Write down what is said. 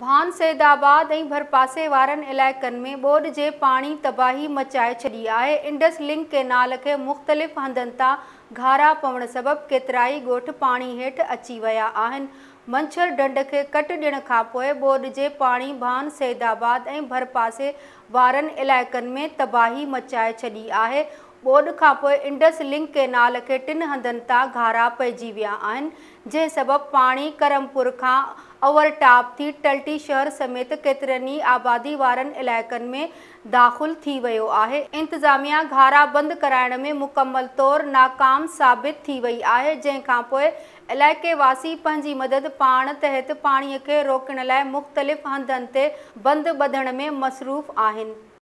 भान सैदाबाद ए भरपासे वारनि इलाक में बोड के पानी तबाही मचाए छी है इंडस लिंक कैनाल के मुख़्तलिफ़ हंधन त घारा पवण सबब केतरा गोठ पानी पाणी हेठि अची विया मंछर डंड के कट दियण का पोइ ॿोॾि जे भान सैदाबाद ए भरपासे वारनि इलाक में तबाही मचाए छी है ॿोड खां पोइ इंडस लिंक कैनाल खे टिन हंधनि तां घारा पइजी विया आहिनि जंहिं सबबि पाणी करमपुर खां ओवरटॉप थी टल्टी शहर समेत केतिरनि ई आबादी वारनि इलाइक़नि में दाख़िल थी वियो आहे इंतिज़ामिया घारा बंदि कराइण में मुकमलु तौरु नाकाम साबित थी वई आहे जंहिंखां पोइ इलाइक़े वासी पंहिंजी मदद पाण तहत पाणीअ खे रोकण लाइ मुख़्तलिफ़ हंधनि ते बंदि बधण में मसरूफ़ आहिनि